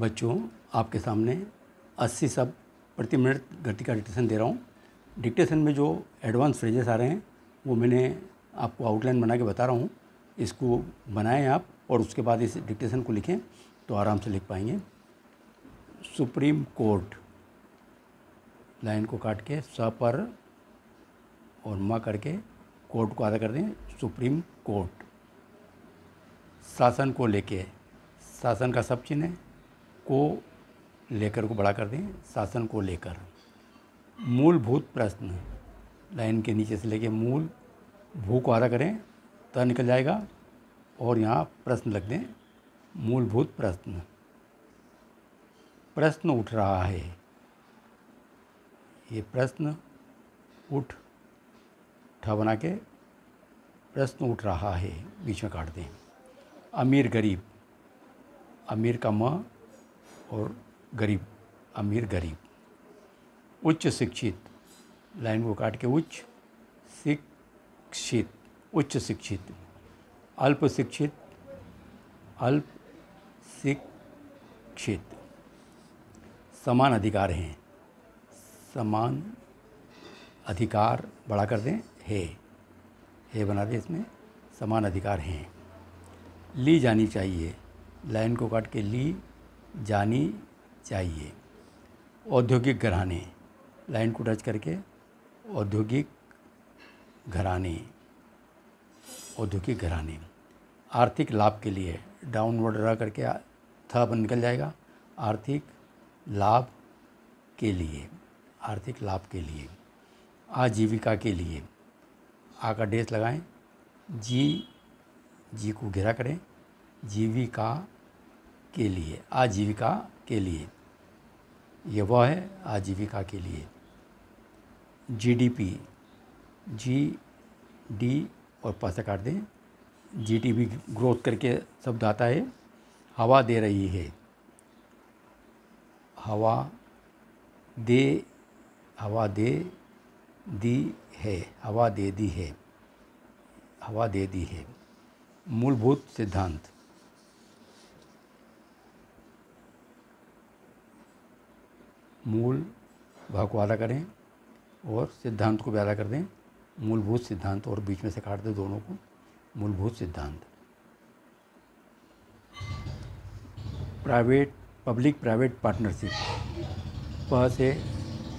बच्चों आपके सामने 80 सब प्रति मिनट गति का डिक्टेशन दे रहा हूँ डिक्टेशन में जो एडवांस फ्रेजेस आ रहे हैं वो मैंने आपको आउटलाइन बना के बता रहा हूँ इसको बनाएं आप और उसके बाद इस डिक्टेशन को लिखें तो आराम से लिख पाएंगे सुप्रीम कोर्ट लाइन को काट के स पर और म करके कोर्ट को आदा कर दें सुप्रीम कोर्ट शासन को लेके शासन का सब चिन्ह है को लेकर को बड़ा कर दें शासन को लेकर मूलभूत प्रश्न लाइन के नीचे से लेके मूल भू को करें तो निकल जाएगा और यहाँ प्रश्न लग दें मूलभूत प्रश्न प्रश्न उठ रहा है ये प्रश्न उठ ठ बना के प्रश्न उठ रहा है बीच में काट दें अमीर गरीब अमीर का म और गरीब अमीर गरीब उच्च शिक्षित लाइन को काट के उच्च शिक्षित उच्च शिक्षित अल्प शिक्षित अल्प शिक्षित समान अधिकार हैं समान अधिकार बढ़ा कर दें हे हे बना दें इसमें समान अधिकार हैं ली जानी चाहिए लाइन को काट के ली जानी चाहिए औद्योगिक घराने लाइन को टच करके औद्योगिक घराने औद्योगिक घराने आर्थिक लाभ के लिए डाउनवर्ड रह करके था बन निकल जाएगा आर्थिक लाभ के लिए आर्थिक लाभ के लिए आजीविका के लिए आ का डेस लगाएं जी जी को घेरा करें जीविका के लिए आजीविका के लिए यह वह है आजीविका के लिए जीडीपी जी डी और पैसा काट दें जीडीपी ग्रोथ करके शब्द आता है हवा दे रही है हवा दे हवा दे दी है हवा दे दी है हवा दे दी है मूलभूत सिद्धांत मूल भाव को आधा करें और सिद्धांत को भी आधा कर दें मूलभूत सिद्धांत और बीच में से काट दें दोनों को मूलभूत सिद्धांत प्राइवेट पब्लिक प्राइवेट पार्टनरशिप प से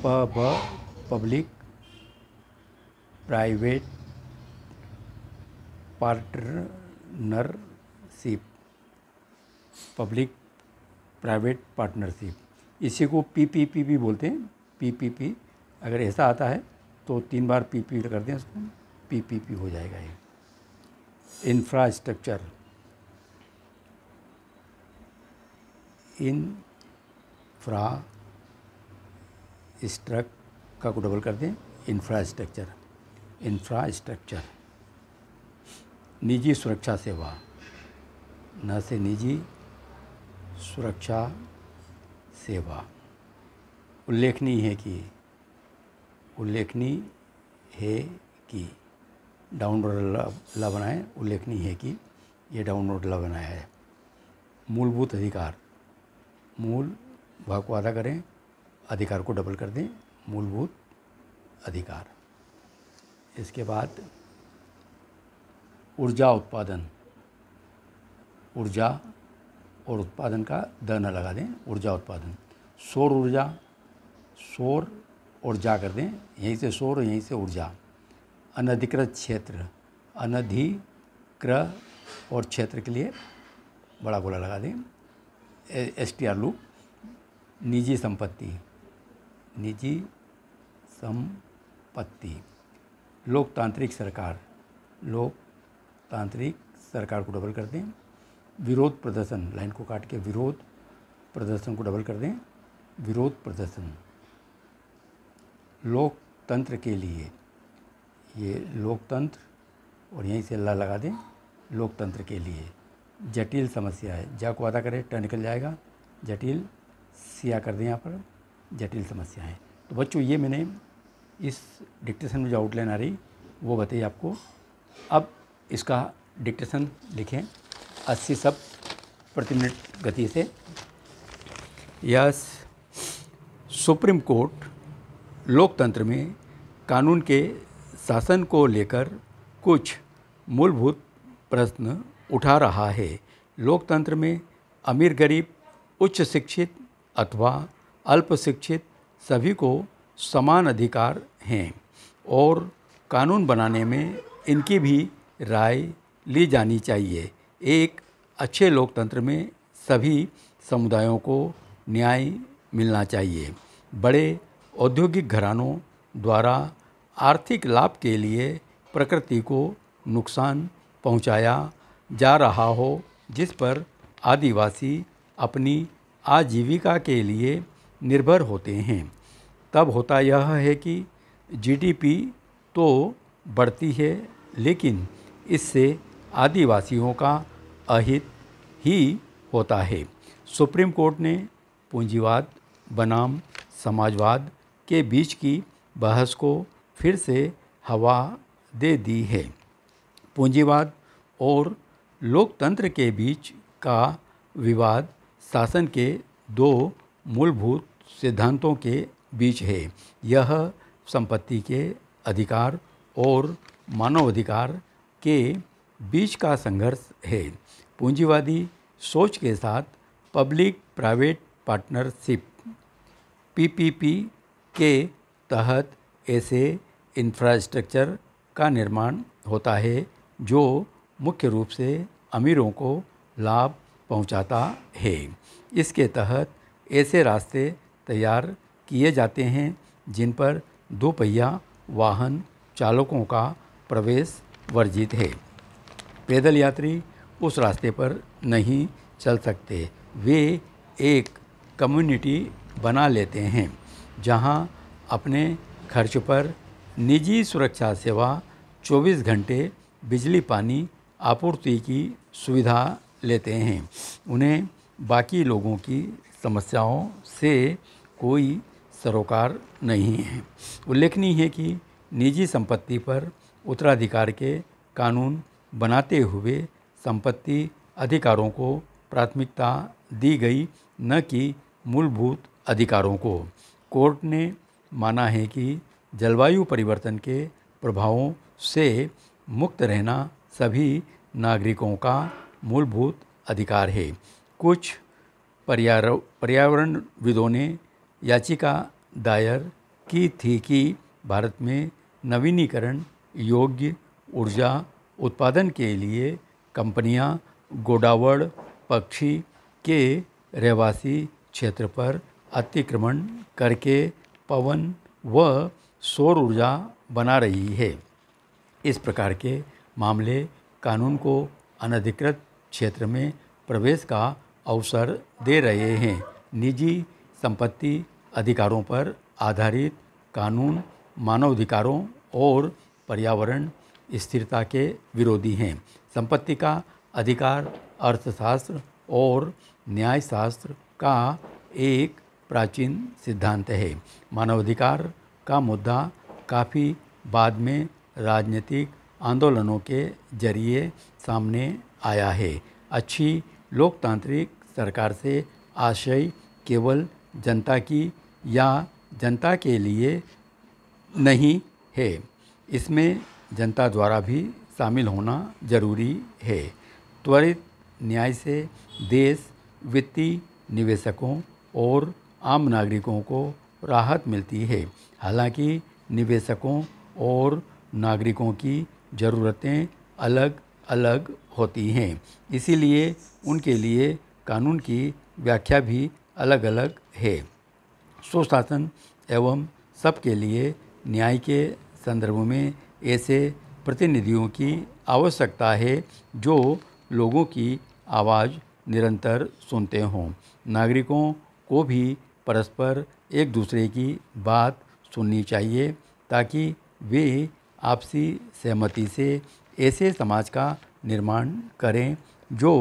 प ब public private partnership public private partnership इसी को पी पी पी भी बोलते हैं पी पी पी अगर ऐसा आता है तो तीन बार पी पी कर दें उसको पी पी पी हो जाएगा ये इंफ्रास्ट्रक्चर इन फ्रा स्ट्रक का को डबल कर दें इंफ्रास्ट्रक्चर इंफ्रास्ट्रक्चर निजी सुरक्षा सेवा न से निजी सुरक्षा सेवा उल्लेखनीय है कि उल्लेखनीय है कि डाउनलोड ला बनाए उल्लेखनीय है कि ये डाउनलोड ला बनाया है मूलभूत अधिकार मूल भाग को आधा करें अधिकार को डबल कर दें मूलभूत अधिकार इसके बाद ऊर्जा उत्पादन ऊर्जा और उत्पादन का द न लगा दें ऊर्जा उत्पादन सौर ऊर्जा सौर और जा कर दें यहीं से सौर यहीं से ऊर्जा अनधिकृत क्षेत्र अनधिक्र और क्षेत्र के लिए बड़ा गोला लगा दें एस टी आर लू निजी संपत्ति निजी संपत्ति लोकतांत्रिक सरकार लोकतांत्रिक सरकार को डबल कर दें विरोध प्रदर्शन लाइन को काट के विरोध प्रदर्शन को डबल कर दें विरोध प्रदर्शन लोकतंत्र के लिए ये लोकतंत्र और यहीं से ला लगा दें लोकतंत्र के लिए जटिल समस्या है जा को अदा करें ट निकल जाएगा जटिल सिया कर दें यहाँ पर जटिल समस्या है तो बच्चों ये मैंने इस डिक्टेशन में जो आउटलाइन आ रही वो बताइए आपको अब इसका डिक्टेशन लिखें अस्सी सब प्रति मिनट गति से यस सुप्रीम कोर्ट लोकतंत्र में कानून के शासन को लेकर कुछ मूलभूत प्रश्न उठा रहा है लोकतंत्र में अमीर गरीब उच्च शिक्षित अथवा अल्प शिक्षित सभी को समान अधिकार हैं और कानून बनाने में इनकी भी राय ली जानी चाहिए एक अच्छे लोकतंत्र में सभी समुदायों को न्याय मिलना चाहिए बड़े औद्योगिक घरानों द्वारा आर्थिक लाभ के लिए प्रकृति को नुकसान पहुंचाया जा रहा हो जिस पर आदिवासी अपनी आजीविका के लिए निर्भर होते हैं तब होता यह है कि जीडीपी तो बढ़ती है लेकिन इससे आदिवासियों का अहित ही होता है सुप्रीम कोर्ट ने पूंजीवाद बनाम समाजवाद के बीच की बहस को फिर से हवा दे दी है पूंजीवाद और लोकतंत्र के बीच का विवाद शासन के दो मूलभूत सिद्धांतों के बीच है यह संपत्ति के अधिकार और मानवाधिकार के बीच का संघर्ष है पूंजीवादी सोच के साथ पब्लिक प्राइवेट पार्टनरशिप पीपीपी के तहत ऐसे इंफ्रास्ट्रक्चर का निर्माण होता है जो मुख्य रूप से अमीरों को लाभ पहुंचाता है इसके तहत ऐसे रास्ते तैयार किए जाते हैं जिन पर दोपहिया वाहन चालकों का प्रवेश वर्जित है पैदल यात्री उस रास्ते पर नहीं चल सकते वे एक कम्युनिटी बना लेते हैं जहां अपने खर्च पर निजी सुरक्षा सेवा 24 घंटे बिजली पानी आपूर्ति की सुविधा लेते हैं उन्हें बाकी लोगों की समस्याओं से कोई सरोकार नहीं है उल्लेखनीय है कि निजी संपत्ति पर उत्तराधिकार के कानून बनाते हुए संपत्ति अधिकारों को प्राथमिकता दी गई न कि मूलभूत अधिकारों को कोर्ट ने माना है कि जलवायु परिवर्तन के प्रभावों से मुक्त रहना सभी नागरिकों का मूलभूत अधिकार है कुछ पर्यावरणविदों ने याचिका दायर की थी कि भारत में नवीनीकरण योग्य ऊर्जा उत्पादन के लिए कंपनियां गोडावड़ पक्षी के रहवासी क्षेत्र पर अतिक्रमण करके पवन व सौर ऊर्जा बना रही है इस प्रकार के मामले कानून को अनधिकृत क्षेत्र में प्रवेश का अवसर दे रहे हैं निजी संपत्ति अधिकारों पर आधारित कानून मानवाधिकारों और पर्यावरण स्थिरता के विरोधी हैं संपत्ति का अधिकार अर्थशास्त्र और न्यायशास्त्र का एक प्राचीन सिद्धांत है मानवाधिकार का मुद्दा काफ़ी बाद में राजनीतिक आंदोलनों के जरिए सामने आया है अच्छी लोकतांत्रिक सरकार से आशय केवल जनता की या जनता के लिए नहीं है इसमें जनता द्वारा भी शामिल होना जरूरी है त्वरित न्याय से देश वित्तीय निवेशकों और आम नागरिकों को राहत मिलती है हालांकि निवेशकों और नागरिकों की ज़रूरतें अलग अलग होती हैं इसीलिए उनके लिए कानून की व्याख्या भी अलग अलग है सुशासन एवं सबके लिए न्याय के संदर्भ में ऐसे प्रतिनिधियों की आवश्यकता है जो लोगों की आवाज़ निरंतर सुनते हों नागरिकों को भी परस्पर एक दूसरे की बात सुननी चाहिए ताकि वे आपसी सहमति से ऐसे समाज का निर्माण करें जो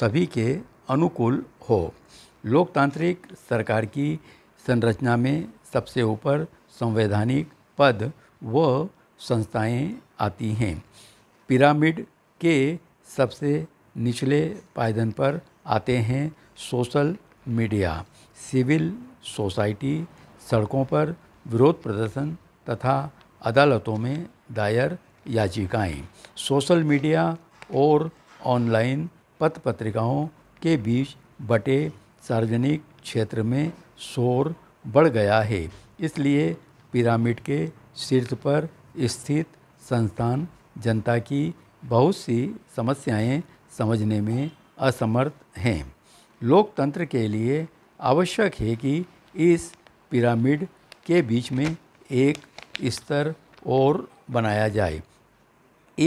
सभी के अनुकूल हो लोकतांत्रिक सरकार की संरचना में सबसे ऊपर संवैधानिक पद व संस्थाएं आती हैं पिरामिड के सबसे निचले पायदान पर आते हैं सोशल मीडिया सिविल सोसाइटी सड़कों पर विरोध प्रदर्शन तथा अदालतों में दायर याचिकाएं सोशल मीडिया और ऑनलाइन पत्र पत्रिकाओं के बीच बटे सार्वजनिक क्षेत्र में शोर बढ़ गया है इसलिए पिरामिड के शीर्ष पर स्थित संस्थान जनता की बहुत सी समस्याएं समझने में असमर्थ हैं लोकतंत्र के लिए आवश्यक है कि इस पिरामिड के बीच में एक स्तर और बनाया जाए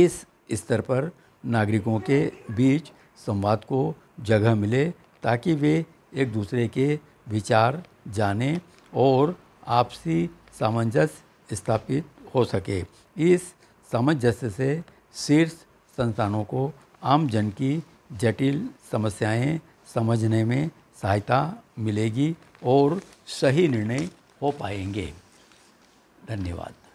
इस स्तर पर नागरिकों के बीच संवाद को जगह मिले ताकि वे एक दूसरे के विचार जानें और आपसी सामंजस्य स्थापित हो सके इस सामंजस्य से शीर्ष संस्थानों को आम जन की जटिल समस्याएं समझने में सहायता मिलेगी और सही निर्णय हो पाएंगे धन्यवाद